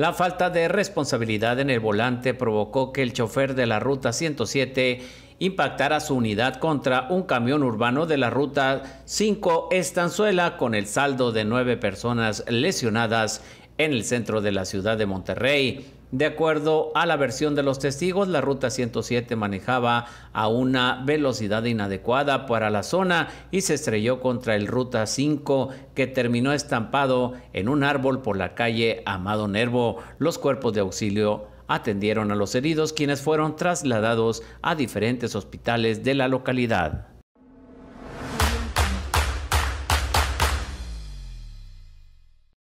La falta de responsabilidad en el volante provocó que el chofer de la ruta 107 impactara su unidad contra un camión urbano de la ruta 5 Estanzuela con el saldo de nueve personas lesionadas en el centro de la ciudad de Monterrey. De acuerdo a la versión de los testigos, la ruta 107 manejaba a una velocidad inadecuada para la zona y se estrelló contra el ruta 5 que terminó estampado en un árbol por la calle Amado Nervo. Los cuerpos de auxilio atendieron a los heridos quienes fueron trasladados a diferentes hospitales de la localidad.